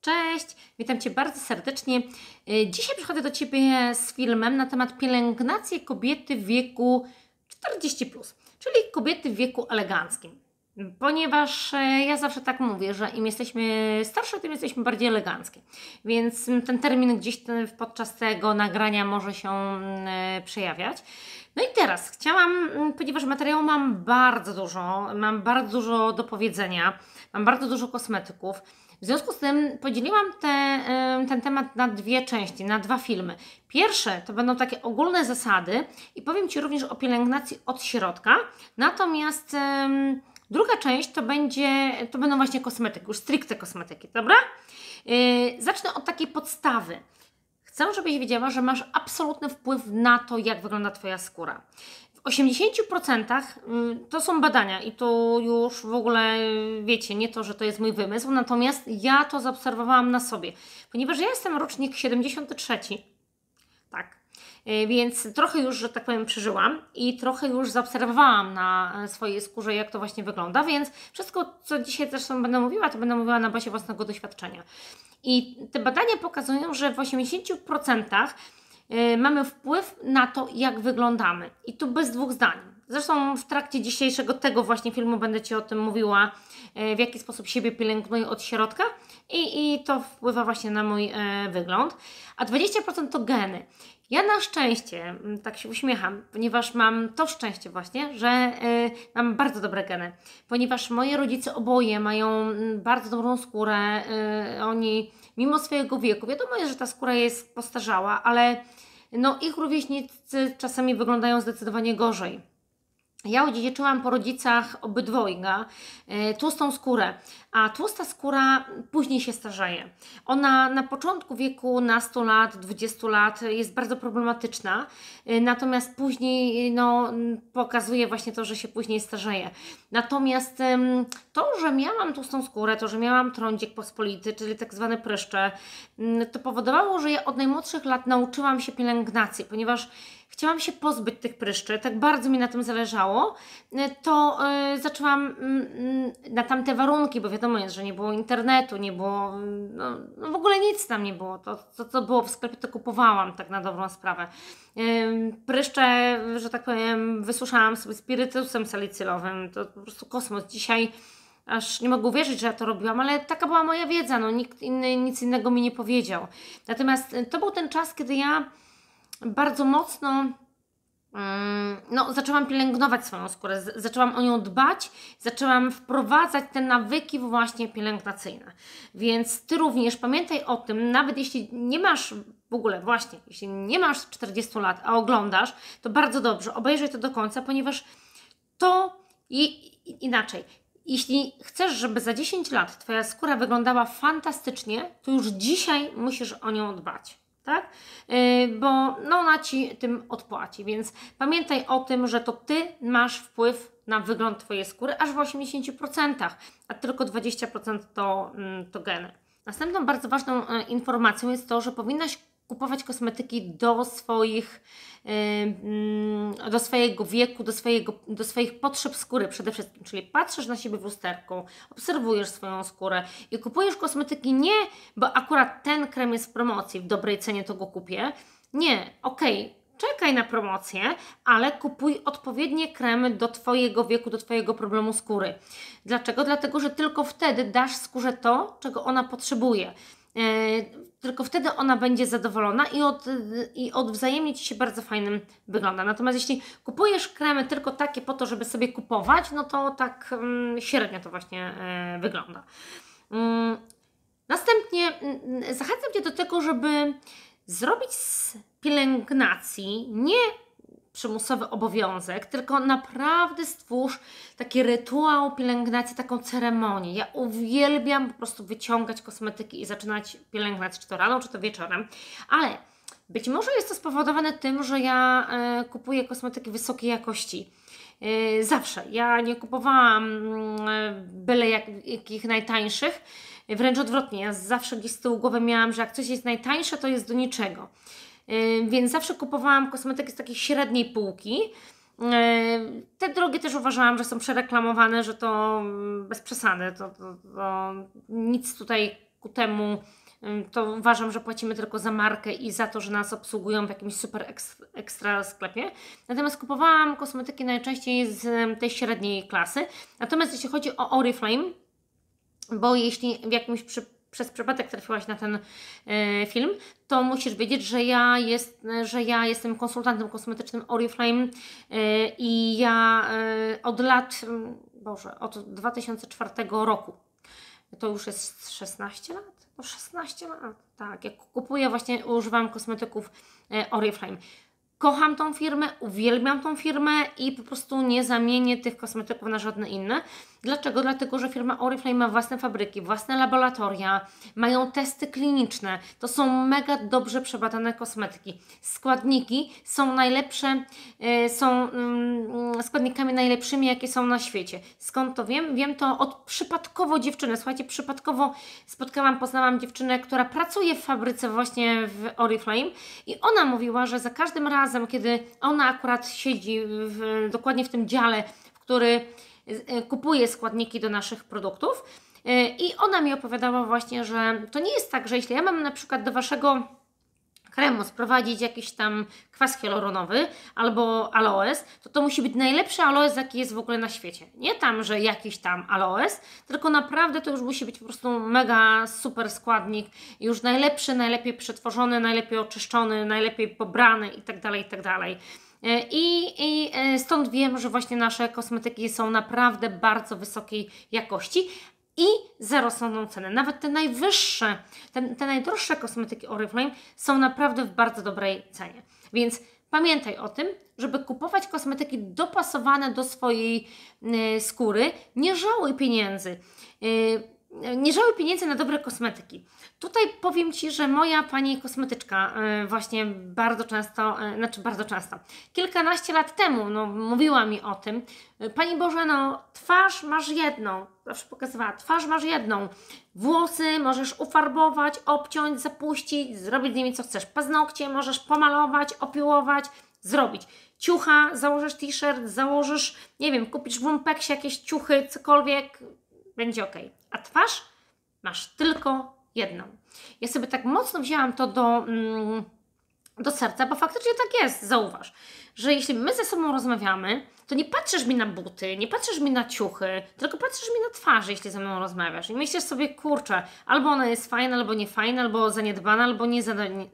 Cześć, witam Cię bardzo serdecznie. E, dzisiaj przychodzę do Ciebie z filmem na temat pielęgnacji kobiety w wieku 40, czyli kobiety w wieku eleganckim. Ponieważ e, ja zawsze tak mówię, że im jesteśmy starsze, tym jesteśmy bardziej eleganckie. Więc ten termin gdzieś podczas tego nagrania może się mm, e, przejawiać. No i teraz chciałam, mm, ponieważ materiału mam bardzo dużo, mam bardzo dużo do powiedzenia, mam bardzo dużo kosmetyków. W związku z tym podzieliłam te, ten temat na dwie części, na dwa filmy. Pierwsze to będą takie ogólne zasady i powiem Ci również o pielęgnacji od środka. Natomiast um, druga część to, będzie, to będą właśnie kosmetyki, już stricte kosmetyki, dobra? Yy, zacznę od takiej podstawy. Chcę, żebyś wiedziała, że masz absolutny wpływ na to, jak wygląda Twoja skóra. W 80% mm, to są badania i to już w ogóle y, wiecie, nie to, że to jest mój wymysł, natomiast ja to zaobserwowałam na sobie, ponieważ ja jestem rocznik 73. Tak, y, więc trochę już, że tak powiem, przeżyłam i trochę już zaobserwowałam na y, swojej skórze, jak to właśnie wygląda, więc wszystko, co dzisiaj zresztą będę mówiła, to będę mówiła na bazie własnego doświadczenia. I te badania pokazują, że w 80% y, mamy wpływ na to, jak wyglądamy. I tu bez dwóch zdań. Zresztą w trakcie dzisiejszego tego właśnie filmu będę Ci o tym mówiła, e, w jaki sposób siebie pielęgnuję od środka i, i to wpływa właśnie na mój e, wygląd. A 20% to geny. Ja na szczęście, mm, tak się uśmiecham, ponieważ mam to szczęście właśnie, że e, mam bardzo dobre geny, ponieważ moi rodzice oboje mają mm, bardzo dobrą skórę, oni mimo swojego wieku, wiadomo jest, że ta skóra jest postarzała, ale no ich rówieśnicy czasami wyglądają zdecydowanie gorzej. Ja odziedziczyłam po rodzicach obydwojga e, tłustą skórę, a tłusta skóra później się starzeje. Ona na początku wieku, na 100 lat, 20 lat jest bardzo problematyczna, e, natomiast później e, no, pokazuje właśnie to, że się później starzeje. Natomiast to, że miałam tłustą skórę, to, że miałam trądzik pospolity, czyli tak zwane pryszcze, mm, to powodowało, że ja od najmłodszych lat nauczyłam się pielęgnacji, ponieważ chciałam się pozbyć tych pryszczy, tak bardzo mi na tym zależało, e, to y, zaczęłam y, na tamte warunki, bo wiadomo jest, że nie było internetu, nie było, mm, no, no w ogóle nic tam nie było. To, to, co było w sklepie, to kupowałam tak na dobrą sprawę. Y, pryszcze, że tak powiem, wysuszałam sobie spirytusem salicylowym. To po prostu kosmos. Dzisiaj aż nie mogę uwierzyć, że ja to robiłam, ale taka była moja wiedza, no nikt inny nic innego mi nie powiedział. Natomiast to był ten czas, kiedy ja bardzo mocno mm, no, zaczęłam pielęgnować swoją skórę, zaczęłam o nią dbać, zaczęłam wprowadzać te nawyki właśnie pielęgnacyjne. Więc Ty również pamiętaj o tym, nawet jeśli nie masz w ogóle, właśnie, jeśli nie masz 40 lat, a oglądasz, to bardzo dobrze, obejrzyj to do końca, ponieważ to i, inaczej. Jeśli chcesz, żeby za 10 lat Twoja skóra wyglądała fantastycznie, to już dzisiaj musisz o nią dbać tak? Y, bo no ona Ci tym odpłaci, więc pamiętaj o tym, że to Ty masz wpływ na wygląd Twojej skóry aż w 80%, a tylko 20% to, mm, to geny. Następną bardzo ważną e, informacją jest to, że powinnaś kupować kosmetyki do swoich y, mm, do swojego wieku, do, swojego, do swoich potrzeb skóry przede wszystkim, czyli patrzysz na siebie w lusterku, obserwujesz swoją skórę i kupujesz kosmetyki nie, bo akurat ten krem jest w promocji, w dobrej cenie to go kupię. Nie, okej, okay, czekaj na promocję, ale kupuj odpowiednie kremy do Twojego wieku, do Twojego problemu skóry. Dlaczego? Dlatego, że tylko wtedy dasz skórze to, czego ona potrzebuje. E, tylko wtedy ona będzie zadowolona i od, i od wzajemnie Ci się bardzo fajnym wygląda. Natomiast jeśli kupujesz kremy tylko takie po to, żeby sobie kupować, no to tak mm, średnio to właśnie e, wygląda. Mm, następnie mm, zachęcam Cię do tego, żeby zrobić z pielęgnacji nie przymusowy obowiązek, tylko naprawdę stwórz taki rytuał pielęgnacji, taką ceremonię. Ja uwielbiam po prostu wyciągać kosmetyki i zaczynać pielęgnać, czy to rano, czy to wieczorem, ale być może jest to spowodowane tym, że ja y, kupuję kosmetyki wysokiej jakości. Y, zawsze. Ja nie kupowałam y, byle jak, jakich najtańszych, wręcz odwrotnie. Ja zawsze gdzieś z tyłu głowy miałam, że jak coś jest najtańsze, to jest do niczego. Więc zawsze kupowałam kosmetyki z takiej średniej półki. Te drogie też uważałam, że są przereklamowane, że to mm, bez przesady, to, to, to nic tutaj ku temu to uważam, że płacimy tylko za markę i za to, że nas obsługują w jakimś super ekstra sklepie. Natomiast kupowałam kosmetyki najczęściej z tej średniej klasy. Natomiast jeśli chodzi o Oriflame, bo jeśli w jakimś przypadku przez przypadek trafiłaś na ten y, film, to musisz wiedzieć, że ja, jest, że ja jestem konsultantem kosmetycznym Oriflame y, i ja y, od lat, Boże, od 2004 roku, to już jest 16 lat, no 16 lat, tak, jak kupuję właśnie, używam kosmetyków Oriflame. Kocham tą firmę, uwielbiam tą firmę i po prostu nie zamienię tych kosmetyków na żadne inne. Dlaczego? Dlatego, że firma Oriflame ma własne fabryki, własne laboratoria, mają testy kliniczne. To są mega dobrze przebadane kosmetyki. Składniki są najlepsze, y, są mm, mm, składnikami najlepszymi, jakie są na świecie. Skąd to wiem? Wiem to od przypadkowo dziewczyny. Słuchajcie, przypadkowo spotkałam, poznałam dziewczynę, która pracuje w fabryce właśnie w Oriflame i ona mówiła, że za każdym razem, kiedy ona akurat siedzi w, dokładnie w tym dziale, w który E, kupuje składniki do naszych produktów. E, I ona mi opowiadała właśnie, że to nie jest tak, że jeśli ja mam na przykład do waszego kremu sprowadzić jakiś tam kwas hialuronowy albo aloes, to to musi być najlepszy aloes, jaki jest w ogóle na świecie. Nie tam, że jakiś tam aloes, tylko naprawdę to już musi być po prostu mega super składnik, już najlepszy, najlepiej przetworzony, najlepiej oczyszczony, najlepiej pobrany itd., tak itd. Tak E, I, I, e, stąd wiem, że właśnie nasze kosmetyki są naprawdę bardzo wysokiej jakości i za rozsądną cenę. Nawet te najwyższe, te, te najdroższe kosmetyki Oriflame są naprawdę w bardzo dobrej cenie. Więc pamiętaj o tym, żeby kupować kosmetyki dopasowane do swojej e, skóry. Nie żałuj pieniędzy. E, nie żałuj pieniędzy na dobre kosmetyki. Tutaj powiem Ci, że moja pani kosmetyczka e, właśnie bardzo często, e, znaczy bardzo często, kilkanaście lat temu no, mówiła mi o tym, Pani Bożeno, twarz masz jedną, zawsze pokazywała, twarz masz jedną, włosy możesz ufarbować, obciąć, zapuścić, zrobić z nimi co chcesz, paznokcie możesz pomalować, opiłować, zrobić. Ciucha, założysz t-shirt, założysz, nie wiem, kupisz w Lumpeksie jakieś ciuchy, cokolwiek, będzie ok a twarz masz tylko jedną. Ja sobie tak mocno wzięłam to do, mm, do serca, bo faktycznie tak jest, zauważ, że jeśli my ze sobą rozmawiamy, to nie patrzysz mi na buty, nie patrzysz mi na ciuchy, tylko patrzysz mi na twarz, jeśli ze mną rozmawiasz. I myślisz sobie, kurczę, albo ona jest fajna, albo niefajna, albo zaniedbana, albo nie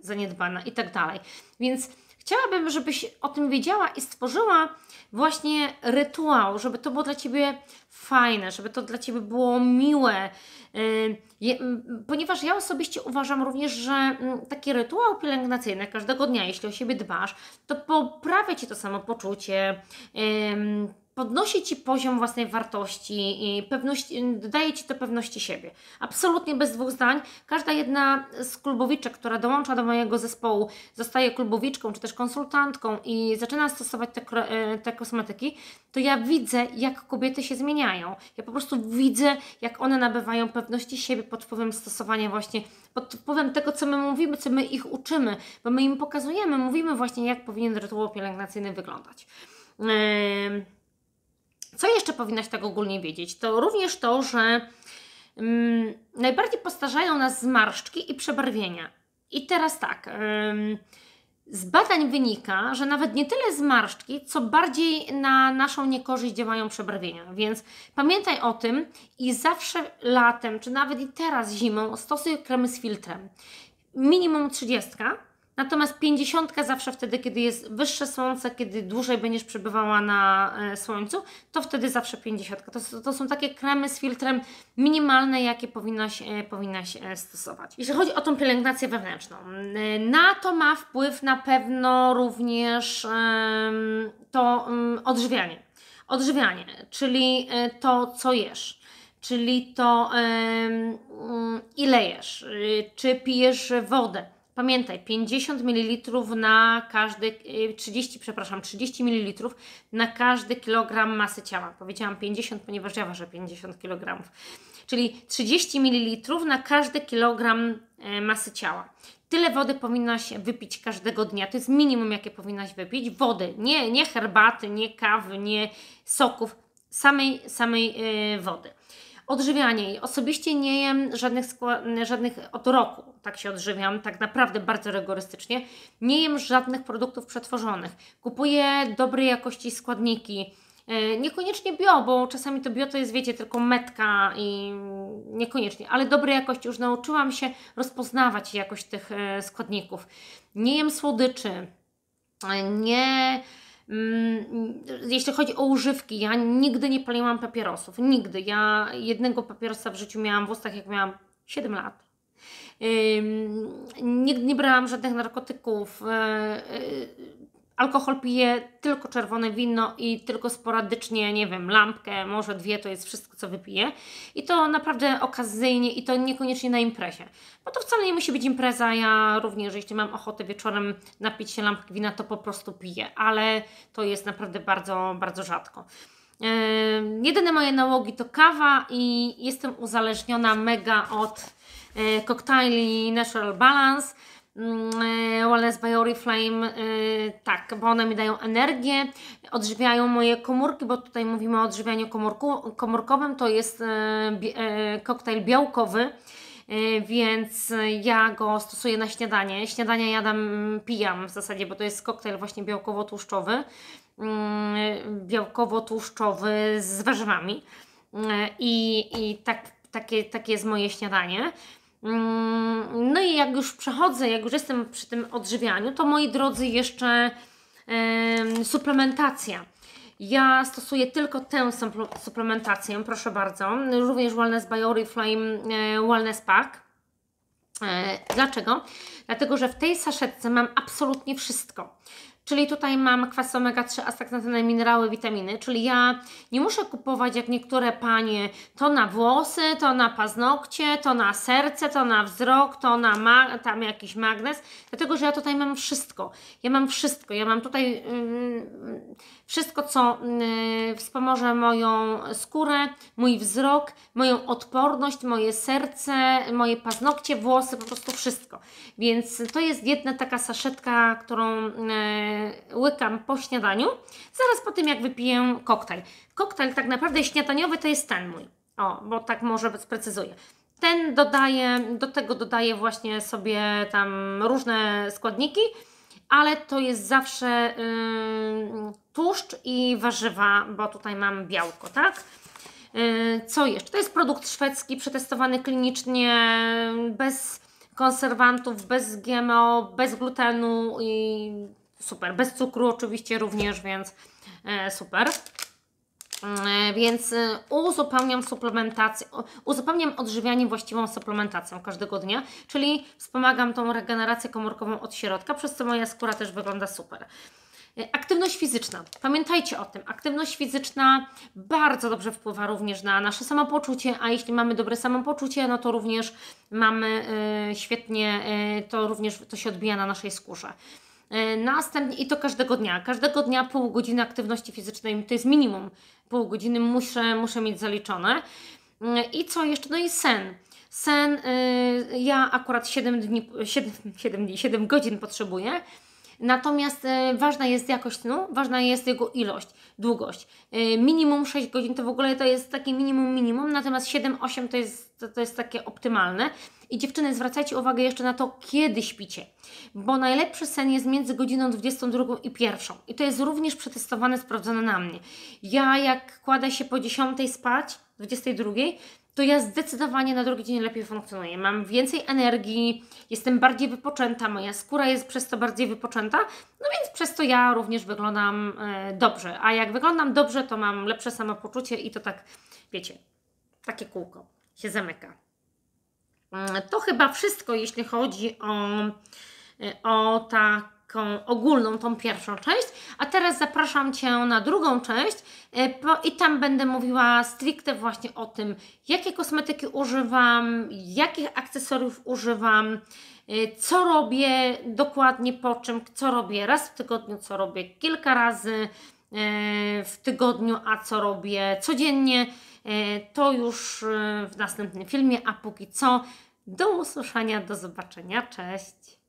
zaniedbana i tak dalej. Więc Chciałabym, żebyś o tym wiedziała i stworzyła właśnie rytuał, żeby to było dla Ciebie fajne, żeby to dla Ciebie było miłe. Y, ponieważ ja osobiście uważam również, że taki rytuał pielęgnacyjny każdego dnia, jeśli o siebie dbasz, to poprawia Ci to samopoczucie podnosi ci poziom własnej wartości i pewność, daje ci to pewności siebie. Absolutnie bez dwóch zdań. Każda jedna z klubowiczek, która dołącza do mojego zespołu, zostaje klubowiczką czy też konsultantką i zaczyna stosować te, e, te kosmetyki, to ja widzę, jak kobiety się zmieniają. Ja po prostu widzę, jak one nabywają pewności siebie pod wpływem stosowania właśnie, pod wpływem tego, co my mówimy, co my ich uczymy, bo my im pokazujemy, mówimy właśnie, jak powinien rytuał pielęgnacyjny wyglądać. Yy co jeszcze powinnaś tak ogólnie wiedzieć? To również to, że um, najbardziej postarzają nas zmarszczki i przebarwienia. I teraz tak. Um, z badań wynika, że nawet nie tyle zmarszczki, co bardziej na naszą niekorzyść działają przebarwienia. Więc pamiętaj o tym i zawsze latem, czy nawet i teraz zimą stosuj kremy z filtrem. Minimum 30, Natomiast pięćdziesiątka zawsze wtedy, kiedy jest wyższe słońce, kiedy dłużej będziesz przebywała na e, słońcu, to wtedy zawsze pięćdziesiątka. To, to są takie kremy z filtrem minimalne, jakie powinnaś, e, powinnaś e, stosować. Jeśli chodzi o tą pielęgnację wewnętrzną, na to ma wpływ na pewno również to mm, odżywianie. Odżywianie, czyli to, co jesz czyli to mm, ile jesz, y, czy pijesz wodę, Pamiętaj, 50 ml na każdy, 30, y, przepraszam, 30 ml na każdy kilogram masy ciała. Powiedziałam 50, ponieważ ja ważę 50 kg. Czyli 30 ml na każdy kilogram y, masy ciała. Tyle wody powinnaś wypić każdego dnia. To jest minimum, jakie powinnaś wypić. Wody, nie, nie herbaty, nie kawy, nie soków, samej, samej y, wody. Odżywianie. Osobiście nie jem żadnych, żadnych od roku, tak się odżywiam, tak naprawdę bardzo rygorystycznie. Nie jem żadnych produktów przetworzonych. Kupuję dobrej jakości składniki. E, niekoniecznie bio, bo czasami to bio to jest, wiecie, tylko metka i niekoniecznie, ale dobrej jakości. Już nauczyłam się rozpoznawać jakość tych e, składników. Nie jem słodyczy, e, nie Mm, jeśli chodzi o używki, ja nigdy nie paliłam papierosów. Nigdy. Ja jednego papierosa w życiu miałam w ustach, jak miałam 7 lat. Nigdy nie brałam żadnych narkotyków. E, e, alkohol piję tylko czerwone wino i tylko sporadycznie, nie wiem, lampkę, może dwie, to jest wszystko, co wypiję. I to naprawdę okazyjnie i to niekoniecznie na imprezie. Bo to wcale nie musi być impreza. Ja również, jeśli mam ochotę wieczorem napić się lampki wina, to po prostu piję, ale to jest naprawdę bardzo, bardzo rzadko. Yy, jedyne moje nałogi to kawa i jestem uzależniona mega od yy, koktajli Natural Balance Mm, e, Wellness by Oriflame, e, tak, bo one mi dają energię, odżywiają moje komórki, bo tutaj mówimy o odżywianiu komórku, komórkowym, to jest e, koktajl białkowy, więc ja go stosuję na śniadanie. Śniadania jadam, mm, pijam w zasadzie, bo to jest koktajl właśnie białkowo-tłuszczowy, mm, białkowo-tłuszczowy z warzywami i, i tak, takie, takie jest moje śniadanie. Mm, no i jak już przechodzę, jak już jestem przy tym odżywianiu, to moi drodzy, jeszcze yy, suplementacja. Ja stosuję tylko tę suplementację, proszę bardzo. Również Wellness by Oriflame e, Wellness Pack. E, dlaczego? Dlatego, że w tej saszetce mam absolutnie wszystko. Czyli tutaj mam kwas omega-3, astaxantyny, minerały, witaminy. Czyli ja nie muszę kupować jak niektóre panie to na włosy, to na paznokcie, to na serce, to na wzrok, to na ma tam jakiś magnes. Dlatego, że ja tutaj mam wszystko. Ja mam wszystko. Ja mam tutaj yy, wszystko, co yy, wspomoże moją skórę, mój wzrok, moją odporność, moje serce, moje paznokcie, włosy, po prostu wszystko. Więc to jest jedna taka saszetka, którą... Yy, E, łykam po śniadaniu, zaraz po tym jak wypiję koktajl. Koktajl tak naprawdę śniadaniowy to jest ten mój. O, bo tak może sprecyzuję. Ten dodaje, do tego dodaję właśnie sobie tam różne składniki, ale to jest zawsze yy, tłuszcz i warzywa, bo tutaj mam białko, tak? Yy, co jeszcze? To jest produkt szwedzki, przetestowany klinicznie, bez konserwantów, bez GMO, bez glutenu i super. Bez cukru oczywiście również, więc e, super. E, więc e, uzupełniam suplementację, uzupełniam odżywianie właściwą suplementacją każdego dnia, czyli wspomagam tą regenerację komórkową od środka, przez co moja skóra też wygląda super. Aktywność fizyczna. Pamiętajcie o tym. Aktywność fizyczna bardzo dobrze wpływa również na nasze samopoczucie, a jeśli mamy dobre samopoczucie, no to również mamy y, świetnie, y, to również to się odbija na naszej skórze. E, następnie, i to każdego dnia, każdego dnia pół godziny aktywności fizycznej, to jest minimum pół godziny, muszę, muszę mieć zaliczone. E, I co jeszcze? No i sen. Sen, e, ja akurat 7 dni, 7, 7 dni, 7 godzin potrzebuję, Natomiast ważna jest jakość snu, ważna jest jego ilość, długość. Minimum 6 godzin to w ogóle to jest takie minimum minimum, natomiast 7-8 to jest, to, to jest takie optymalne. I dziewczyny, zwracajcie uwagę jeszcze na to, kiedy śpicie bo najlepszy sen jest między godziną 22 i 1. I to jest również przetestowane, sprawdzone na mnie. Ja jak kładę się po 10 spać, 22, to ja zdecydowanie na drugi dzień lepiej funkcjonuję. Mam więcej energii, jestem bardziej wypoczęta, moja skóra jest przez to bardziej wypoczęta, no więc przez to ja również wyglądam e, dobrze. A jak wyglądam dobrze, to mam lepsze samopoczucie i to tak, wiecie, takie kółko się zamyka. Mm, to chyba wszystko, jeśli chodzi o Y, o taką ogólną, tą pierwszą część, a teraz zapraszam Cię na drugą część y, i tam będę mówiła stricte właśnie o tym, jakie kosmetyki używam, jakich akcesoriów używam, y, co robię dokładnie po czym, co robię raz w tygodniu, co robię kilka razy w tygodniu, a co robię codziennie, to już w następnym filmie, a póki co do usłyszenia, do zobaczenia, cześć!